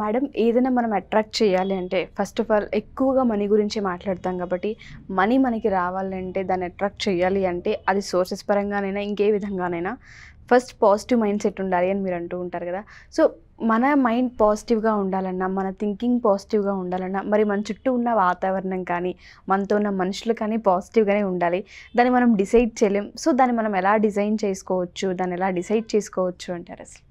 Madam ఏదైనా మనం attract చేయాలి అంటే ఫస్ట్ ఆఫ్ ఆల్ ఎక్కువగా మనీ గురించి మాట్లాడతాం కాబట్టి మనీ మనకి రావాలంటే దాన్ని అట్రాక్ట్ చేయాలి అంటే అది సోర్సెస్ పరంగానైనా ఇంకే విధంగానైనా ఫస్ట్ పాజిటివ్ మైండ్ సెట్ ఉండాలి అని మీరు అంటూ ఉంటారు కదా సో మన మైండ్ పాజిటివ్గా ఉండాలన్నా మన థింకింగ్ పాజిటివ్గా ఉండాలన్నా మరి మన చుట్టూ ఉన్న వాతావరణం కానీ మనతో ఉన్న మనుషులు కానీ పాజిటివ్గానే ఉండాలి దాన్ని మనం డిసైడ్ చేయలేం సో దాన్ని మనం ఎలా డిజైన్ చేసుకోవచ్చు దాన్ని ఎలా డిసైడ్ చేసుకోవచ్చు అంటారు అసలు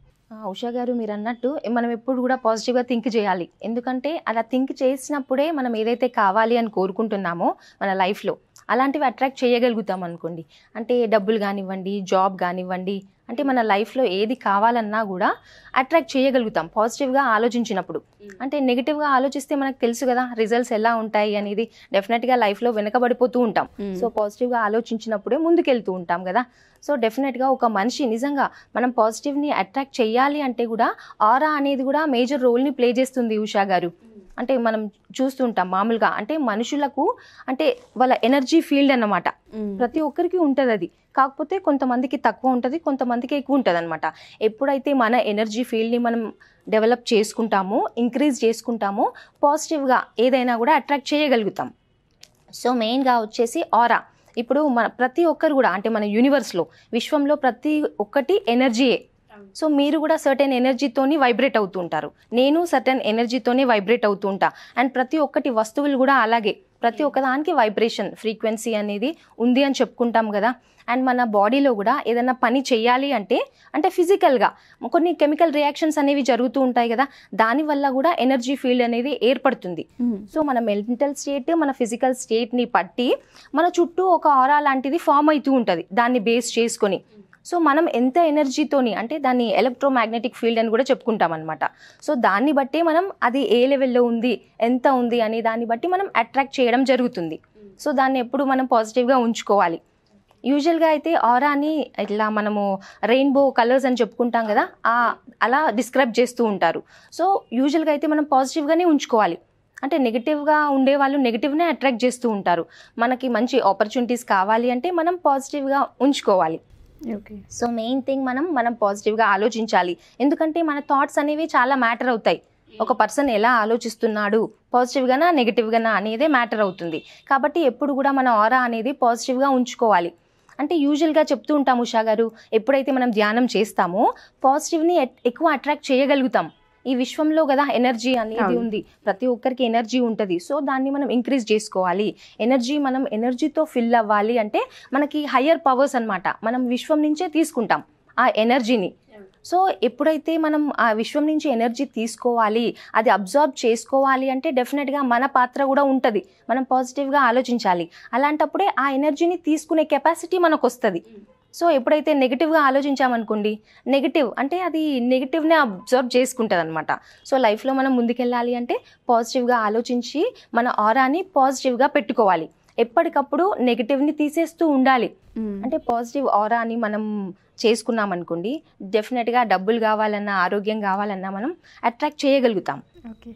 ఉషా గారు మీరు అన్నట్టు మనం ఎప్పుడు కూడా పాజిటివ్గా థింక్ చేయాలి ఎందుకంటే అలా థింక్ చేసినప్పుడే మనం ఏదైతే కావాలి అని కోరుకుంటున్నామో మన లైఫ్లో అలాంటివి అట్రాక్ట్ చేయగలుగుతాం అనుకోండి అంటే డబ్బులు కానివ్వండి జాబ్ కానివ్వండి అంటే మన లైఫ్లో ఏది కావాలన్నా కూడా అట్రాక్ట్ చేయగలుగుతాం పాజిటివ్గా ఆలోచించినప్పుడు hmm. అంటే నెగిటివ్గా ఆలోచిస్తే మనకు తెలుసు కదా రిజల్ట్స్ ఎలా ఉంటాయి అనేది డెఫినెట్గా లైఫ్లో వెనకబడిపోతూ ఉంటాం సో hmm. పాజిటివ్గా ఆలోచించినప్పుడే ముందుకెళ్తూ ఉంటాం కదా సో డెఫినెట్గా ఒక మనిషి నిజంగా మనం పాజిటివ్ని అట్రాక్ట్ చేయాలి అంటే కూడా ఆరా అనేది కూడా మేజర్ రోల్ని ప్లే చేస్తుంది ఉషా గారు hmm. అంటే మనం చూస్తుంటాం మామూలుగా అంటే మనుషులకు అంటే వాళ్ళ ఎనర్జీ ఫీల్డ్ అన్నమాట ప్రతి ఒక్కరికి ఉంటుంది అది కాకపోతే కొంతమందికి తక్కువ ఉంటుంది కొంతమందికి ఎక్కువ ఉంటుంది అనమాట ఎప్పుడైతే మన ఎనర్జీ ఫీల్డ్ని మనం డెవలప్ చేసుకుంటామో ఇంక్రీజ్ చేసుకుంటామో పాజిటివ్గా ఏదైనా కూడా అట్రాక్ట్ చేయగలుగుతాం సో మెయిన్గా వచ్చేసి ఆరా ఇప్పుడు మన ప్రతి ఒక్కరు కూడా అంటే మన యూనివర్స్లో విశ్వంలో ప్రతి ఒక్కటి ఎనర్జీయే సో మీరు కూడా సర్టెన్ ఎనర్జీతోని వైబ్రేట్ అవుతుంటారు నేను సర్టెన్ ఎనర్జీతోనే వైబ్రేట్ ఉంటా అండ్ ప్రతి ఒక్కటి వస్తువులు కూడా అలాగే ప్రతి ఒక్కదానికి వైబ్రేషన్ ఫ్రీక్వెన్సీ అనేది ఉంది అని చెప్పుకుంటాం కదా అండ్ మన బాడీలో కూడా ఏదైనా పని చేయాలి అంటే అంటే ఫిజికల్గా కొన్ని కెమికల్ రియాక్షన్స్ అనేవి జరుగుతూ ఉంటాయి కదా దానివల్ల కూడా ఎనర్జీ ఫీల్డ్ అనేది ఏర్పడుతుంది hmm. సో మన మెంటల్ స్టేట్ మన ఫిజికల్ స్టేట్ని పట్టి మన చుట్టూ ఒక ఆరా లాంటిది ఫామ్ అవుతూ ఉంటుంది దాన్ని బేస్ చేసుకొని సో మనం ఎంత ఎనర్జీతోని అంటే దాన్ని ఎలక్ట్రోమాగ్నెటిక్ ఫీల్డ్ అని కూడా చెప్పుకుంటాం అనమాట సో దాన్ని బట్టి మనం అది ఏ లెవెల్లో ఉంది ఎంత ఉంది అనే దాన్ని బట్టి మనం అట్రాక్ట్ చేయడం జరుగుతుంది సో దాన్ని ఎప్పుడు మనం పాజిటివ్గా ఉంచుకోవాలి యూజువల్గా అయితే ఆరాని ఇట్లా మనము రెయిన్బో కలర్స్ అని చెప్పుకుంటాం కదా ఆ అలా డిస్క్రైబ్ చేస్తూ ఉంటారు సో యూజువల్గా అయితే మనం పాజిటివ్గానే ఉంచుకోవాలి అంటే నెగిటివ్గా ఉండే వాళ్ళు నెగిటివ్నే అట్రాక్ట్ చేస్తూ ఉంటారు మనకి మంచి ఆపర్చునిటీస్ కావాలి అంటే మనం పాజిటివ్గా ఉంచుకోవాలి సో మెయిన్ థింగ్ మనం మనం పాజిటివ్గా ఆలోచించాలి ఎందుకంటే మన థాట్స్ అనేవి చాలా మ్యాటర్ అవుతాయి hmm. ఒక పర్సన్ ఎలా ఆలోచిస్తున్నాడు పాజిటివ్గానా నెగిటివ్గానా అనేదే మ్యాటర్ అవుతుంది కాబట్టి ఎప్పుడు కూడా మన ఆరా అనేది పాజిటివ్గా ఉంచుకోవాలి అంటే యూజువల్గా చెప్తూ ఉంటాం ఉషా గారు ఎప్పుడైతే మనం ధ్యానం చేస్తామో పాజిటివ్ని ఎక్కువ అట్రాక్ట్ చేయగలుగుతాం ఈ విశ్వంలో కదా ఎనర్జీ అనేది ఉంది ప్రతి ఒక్కరికి ఎనర్జీ ఉంటుంది సో దాన్ని మనం ఇంక్రీజ్ చేసుకోవాలి ఎనర్జీ మనం ఎనర్జీతో ఫిల్ అవ్వాలి అంటే మనకి హయ్యర్ పవర్స్ అనమాట మనం విశ్వం నుంచే తీసుకుంటాం ఆ ఎనర్జీని సో ఎప్పుడైతే మనం ఆ విశ్వం నుంచి ఎనర్జీ తీసుకోవాలి అది అబ్జర్వ్ చేసుకోవాలి అంటే డెఫినెట్గా మన పాత్ర కూడా ఉంటుంది మనం పాజిటివ్గా ఆలోచించాలి అలాంటప్పుడే ఆ ఎనర్జీని తీసుకునే కెపాసిటీ మనకు వస్తుంది సో ఎప్పుడైతే నెగిటివ్గా ఆలోచించామనుకోండి నెగిటివ్ అంటే అది నెగిటివ్నే అబ్జర్వ్ చేసుకుంటుంది అనమాట సో లైఫ్లో మనం ముందుకెళ్ళాలి అంటే పాజిటివ్గా ఆలోచించి మన ఆరాని పాజిటివ్గా పెట్టుకోవాలి ఎప్పటికప్పుడు నెగిటివ్ని తీసేస్తూ ఉండాలి అంటే పాజిటివ్ ఆరా అని మనం చేసుకున్నాం అనుకోండి డెఫినెట్గా డబ్బులు కావాలన్నా ఆరోగ్యం కావాలన్నా మనం అట్రాక్ట్ చేయగలుగుతాం ఓకే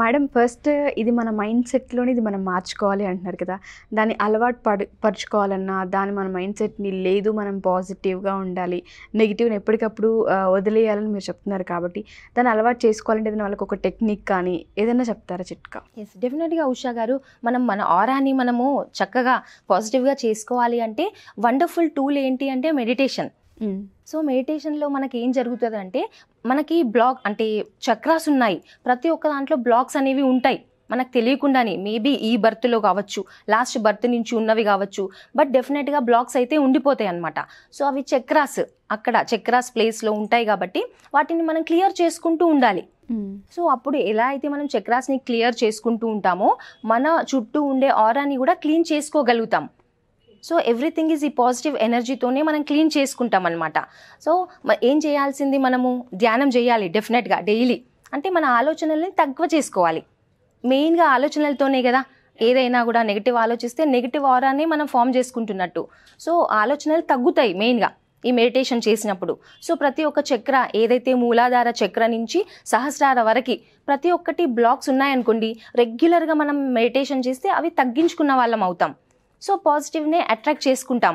మేడం ఫస్ట్ ఇది మన మైండ్ సెట్లోనే ఇది మనం మార్చుకోవాలి అంటున్నారు కదా దాన్ని అలవాటు పడు పరుచుకోవాలన్నా దాని మన మైండ్ సెట్ని లేదు మనం పాజిటివ్గా ఉండాలి నెగిటివ్ని ఎప్పటికప్పుడు వదిలేయాలని మీరు చెప్తున్నారు కాబట్టి దాన్ని అలవాటు చేసుకోవాలంటే వాళ్ళకి ఒక టెక్నిక్ కానీ ఏదైనా చెప్తారా చిట్కా ఎస్ డెఫినెట్గా ఉషా గారు మనం మన ఆరాని మనము చక్కగా పాజిటివ్గా చేసుకోవాలి అంటే వండర్ఫుల్ టూల్ ఏంటి అంటే మెడిటేషన్ Hmm. సో మెడిటేషన్లో మనకి ఏం జరుగుతుంది అంటే మనకి బ్లాక్ అంటే చక్రాస్ ఉన్నాయి ప్రతి ఒక్క దాంట్లో బ్లాక్స్ అనేవి ఉంటాయి మనకు తెలియకుండానే మేబీ ఈ బర్త్లో కావచ్చు లాస్ట్ బర్త్ నుంచి ఉన్నవి కావచ్చు బట్ డెఫినెట్గా బ్లాక్స్ అయితే ఉండిపోతాయి అనమాట సో అవి చక్రాస్ అక్కడ చక్రాస్ ప్లేస్లో ఉంటాయి కాబట్టి వాటిని మనం క్లియర్ చేసుకుంటూ ఉండాలి hmm. సో అప్పుడు ఎలా అయితే మనం చక్రాస్ని క్లియర్ చేసుకుంటూ ఉంటామో మన చుట్టూ ఉండే ఆరాని కూడా క్లీన్ చేసుకోగలుగుతాం సో ఎవ్రీథింగ్ ఈజ్ ఈ పాజిటివ్ ఎనర్జీతోనే మనం క్లీన్ చేసుకుంటాం అనమాట సో ఏం చేయాల్సింది మనము ధ్యానం చేయాలి డెఫినెట్గా డైలీ అంటే మన ఆలోచనల్ని తక్కువ చేసుకోవాలి మెయిన్గా ఆలోచనలతోనే కదా ఏదైనా కూడా నెగిటివ్ ఆలోచిస్తే నెగిటివ్ ఆరానే మనం ఫామ్ చేసుకుంటున్నట్టు సో ఆలోచనలు తగ్గుతాయి మెయిన్గా ఈ మెడిటేషన్ చేసినప్పుడు సో ప్రతి ఒక్క చక్ర ఏదైతే మూలాధార చక్ర నుంచి సహస్రార వరకు ప్రతి ఒక్కటి బ్లాక్స్ ఉన్నాయనుకోండి రెగ్యులర్గా మనం మెడిటేషన్ చేస్తే అవి తగ్గించుకున్న వాళ్ళం అవుతాం సో పాజిటివ్నే అట్రాక్ట్ చేసుకుంటాం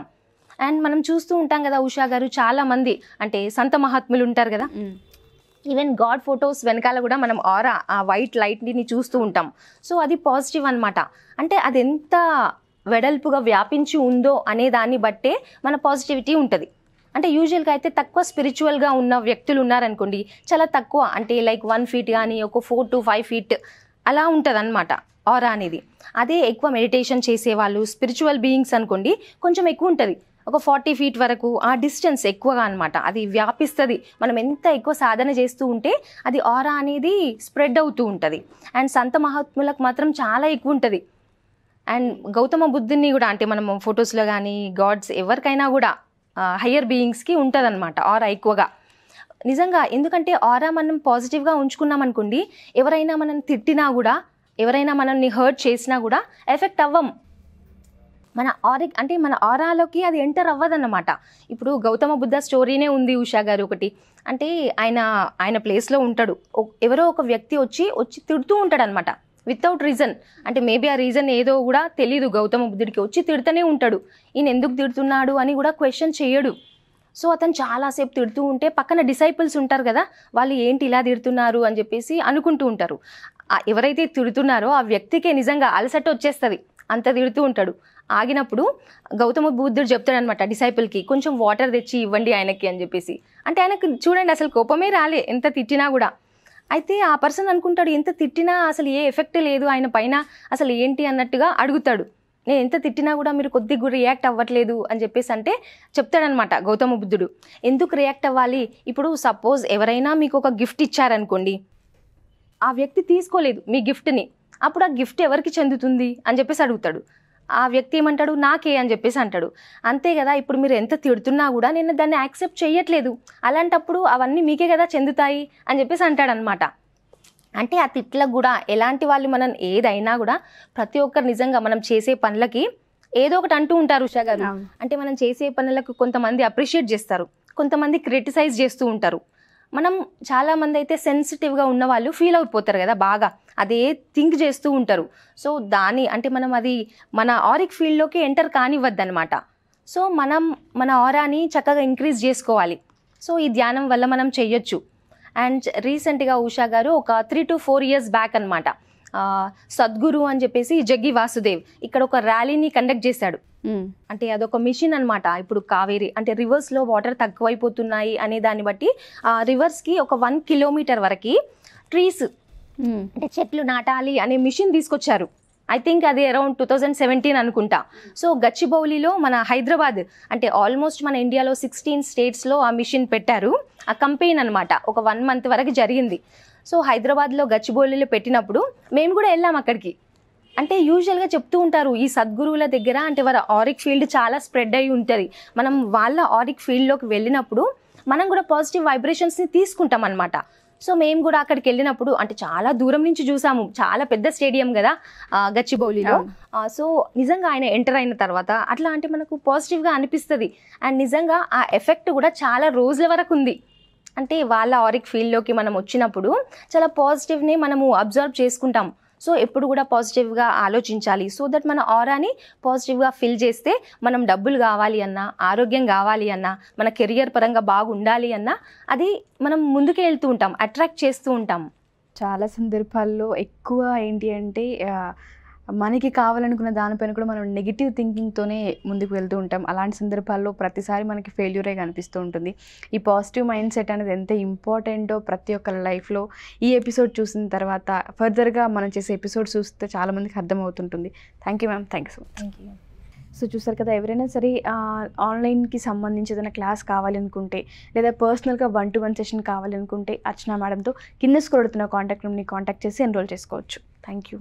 అండ్ మనం చూస్తూ ఉంటాం కదా ఉషా గారు చాలామంది అంటే సంత మహాత్ములు ఉంటారు కదా ఈవెన్ గాడ్ ఫొటోస్ వెనకాల కూడా మనం ఆరా ఆ వైట్ లైట్ని చూస్తూ ఉంటాం సో అది పాజిటివ్ అనమాట అంటే అది ఎంత వెడల్పుగా వ్యాపించి ఉందో అనే దాన్ని బట్టే మన పాజిటివిటీ ఉంటుంది అంటే యూజువల్గా అయితే తక్కువ స్పిరిచువల్గా ఉన్న వ్యక్తులు ఉన్నారనుకోండి చాలా తక్కువ అంటే లైక్ వన్ ఫీట్ కానీ ఒక ఫోర్ టు ఫైవ్ ఫీట్ అలా ఉంటుంది ఆరా అనేది అదే ఎక్కువ మెడిటేషన్ చేసేవాళ్ళు స్పిరిచువల్ బీయింగ్స్ అనుకోండి కొంచెం ఎక్కువ ఉంటుంది ఒక ఫార్టీ ఫీట్ వరకు ఆ డిస్టెన్స్ ఎక్కువగా అనమాట అది వ్యాపిస్తుంది మనం ఎంత ఎక్కువ సాధన చేస్తూ ఉంటే అది ఆరా అనేది స్ప్రెడ్ అవుతూ ఉంటుంది అండ్ సంత మహాత్ములకు మాత్రం చాలా ఎక్కువ ఉంటుంది అండ్ గౌతమ బుద్ధుని కూడా అంటే మనం ఫొటోస్లో కానీ గాడ్స్ ఎవరికైనా కూడా హయ్యర్ బీయింగ్స్కి ఉంటుంది అనమాట ఆరా ఎక్కువగా నిజంగా ఎందుకంటే ఆరా మనం పాజిటివ్గా ఉంచుకున్నాం అనుకోండి ఎవరైనా మనం తిట్టినా కూడా ఎవరైనా మనల్ని హర్ట్ చేసినా కూడా ఎఫెక్ట్ అవ్వం మన ఆరి అంటే మన ఆరాలోకి అది ఎంటర్ అవ్వదన్నమాట ఇప్పుడు గౌతమ బుద్ధ స్టోరీనే ఉంది ఉషా గారు ఒకటి అంటే ఆయన ఆయన ప్లేస్లో ఉంటాడు ఎవరో ఒక వ్యక్తి వచ్చి వచ్చి తిడుతూ ఉంటాడనమాట వితౌట్ రీజన్ అంటే మేబీ ఆ రీజన్ ఏదో కూడా తెలీదు గౌతమ బుద్ధుడికి వచ్చి తిడుతూనే ఉంటాడు ఈయన ఎందుకు తిడుతున్నాడు అని కూడా క్వశ్చన్ చేయడు సో అతను చాలాసేపు తిడుతూ ఉంటే పక్కన డిసైపుల్స్ ఉంటారు కదా వాళ్ళు ఏంటి ఇలా తిడుతున్నారు అని చెప్పేసి అనుకుంటూ ఉంటారు ఎవరైతే తిడుతున్నారో ఆ వ్యక్తికే నిజంగా అలసట వచ్చేస్తుంది అంత తిడుతూ ఉంటాడు ఆగినప్పుడు గౌతమ బుద్ధుడు చెప్తాడనమాట డిసైపుల్కి కొంచెం వాటర్ తెచ్చి ఇవ్వండి ఆయనకి అని చెప్పేసి అంటే ఆయనకు చూడండి అసలు కోపమే రాలే ఎంత తిట్టినా కూడా అయితే ఆ పర్సన్ అనుకుంటాడు ఎంత తిట్టినా అసలు ఏ ఎఫెక్ట్ లేదు ఆయన పైన అసలు ఏంటి అన్నట్టుగా అడుగుతాడు నేను ఎంత తిట్టినా కూడా మీరు కొద్దిగా రియాక్ట్ అవ్వట్లేదు అని చెప్పేసి అంటే చెప్తాడనమాట గౌతమ బుద్ధుడు ఎందుకు రియాక్ట్ అవ్వాలి ఇప్పుడు సపోజ్ ఎవరైనా మీకు ఒక గిఫ్ట్ ఇచ్చారనుకోండి ఆ వ్యక్తి తీసుకోలేదు మీ గిఫ్ట్ని అప్పుడు ఆ గిఫ్ట్ ఎవరికి చెందుతుంది అని చెప్పేసి అడుగుతాడు ఆ వ్యక్తి ఏమంటాడు నాకే అని చెప్పేసి అంటాడు అంతే కదా ఇప్పుడు మీరు ఎంత తిడుతున్నా కూడా నేను దాన్ని యాక్సెప్ట్ చేయట్లేదు అలాంటప్పుడు అవన్నీ మీకే కదా చెందుతాయి అని చెప్పేసి అంటాడనమాట అంటే ఆ తిట్లకు కూడా ఎలాంటి వాళ్ళు మనం ఏదైనా కూడా ప్రతి ఒక్కరు నిజంగా మనం చేసే పనులకి ఏదో ఒకటి అంటూ ఉంటారు ఉషా గారు అంటే మనం చేసే పనులకు కొంతమంది అప్రిషియేట్ చేస్తారు కొంతమంది క్రిటిసైజ్ చేస్తూ ఉంటారు మనం చాలామంది అయితే సెన్సిటివ్గా ఉన్నవాళ్ళు ఫీల్ అయిపోతారు కదా బాగా అదే థింక్ చేస్తూ ఉంటారు సో దాని అంటే మనం అది మన ఆరిక్ ఫీల్డ్లోకి ఎంటర్ కానివ్వద్దనమాట సో మనం మన ఆరాని చక్కగా ఇంక్రీజ్ చేసుకోవాలి సో ఈ ధ్యానం వల్ల మనం చేయొచ్చు అండ్ రీసెంట్గా ఉషా గారు ఒక three to four years back అనమాట సద్గురు అని చెప్పేసి జగ్గి వాసుదేవ్ ఇక్కడ ఒక ర్యాలీని కండక్ట్ చేశాడు అంటే అదొక మిషన్ అనమాట ఇప్పుడు కావేరి అంటే రివర్స్లో వాటర్ తక్కువైపోతున్నాయి అనే దాన్ని బట్టి ఆ రివర్స్కి ఒక వన్ కిలోమీటర్ వరకు ట్రీస్ అంటే చెట్లు నాటాలి అనే మిషన్ తీసుకొచ్చారు ఐ థింక్ అది అరౌండ్ టూ థౌజండ్ సెవెంటీన్ అనుకుంటా సో గచ్చిబౌలిలో మన హైదరాబాద్ అంటే ఆల్మోస్ట్ మన ఇండియాలో సిక్స్టీన్ స్టేట్స్లో ఆ మిషన్ పెట్టారు ఆ కంపెయిన్ అనమాట ఒక వన్ మంత్ వరకు జరిగింది సో హైదరాబాద్లో గచ్చిబౌలిలో పెట్టినప్పుడు మేము కూడా వెళ్ళాం అక్కడికి అంటే యూజువల్గా చెప్తూ ఉంటారు ఈ సద్గురువుల దగ్గర అంటే వారి ఆరిక్ ఫీల్డ్ చాలా స్ప్రెడ్ అయి ఉంటుంది మనం వాళ్ళ ఆరిక్ ఫీల్డ్లోకి వెళ్ళినప్పుడు మనం కూడా పాజిటివ్ వైబ్రేషన్స్ని తీసుకుంటాం అనమాట సో మేము కూడా అక్కడికి వెళ్ళినప్పుడు అంటే చాలా దూరం నుంచి చూసాము చాలా పెద్ద స్టేడియం కదా గచ్చిబౌలిలో సో నిజంగా ఆయన ఎంటర్ అయిన తర్వాత అట్లా అంటే మనకు పాజిటివ్గా అనిపిస్తుంది అండ్ నిజంగా ఆ ఎఫెక్ట్ కూడా చాలా రోజుల వరకు ఉంది అంటే వాళ్ళ ఆరిక్ ఫీల్డ్లోకి మనం వచ్చినప్పుడు చాలా పాజిటివ్ని మనము అబ్జర్వ్ చేసుకుంటాం సో ఎప్పుడు కూడా పాజిటివ్గా ఆలోచించాలి సో దట్ మన ఆరాని పాజిటివ్గా ఫిల్ చేస్తే మనం డబ్బులు కావాలి అన్నా ఆరోగ్యం కావాలి అన్నా మన కెరియర్ పరంగా బాగుండాలి అన్నా అది మనం ముందుకు వెళ్తూ ఉంటాం అట్రాక్ట్ చేస్తూ ఉంటాం చాలా సందర్భాల్లో ఎక్కువ ఏంటి అంటే మనకి కావాలనుకున్న దానిపైన కూడా మనం నెగిటివ్ థింకింగ్తోనే ముందుకు వెళ్తూ ఉంటాం అలాంటి సందర్భాల్లో ప్రతిసారి మనకి ఫెయిల్యూరే కనిపిస్తూ ఉంటుంది ఈ పాజిటివ్ మైండ్ సెట్ అనేది ఎంత ఇంపార్టెంటో ప్రతి ఒక్కరి లైఫ్లో ఈ ఎపిసోడ్ చూసిన తర్వాత ఫర్దర్గా మనం చేసే ఎపిసోడ్ చూస్తే చాలామందికి అర్థమవుతుంటుంది thank you ma'am thank you so much thank you so చూసారు కదా ఎవరైనా సరే ఆన్లైన్కి సంబంధించి ఏదైనా క్లాస్ కావాలనుకుంటే లేదా పర్సనల్గా వన్ టు వన్ సెషన్ కావాలనుకుంటే అర్చనా మేడంతో కింద స్క్రోడుతున్న కాంటాక్ట్ నుండి కాంటాక్ట్ చేసి ఎన్రోల్ చేసుకోవచ్చు థ్యాంక్ యూ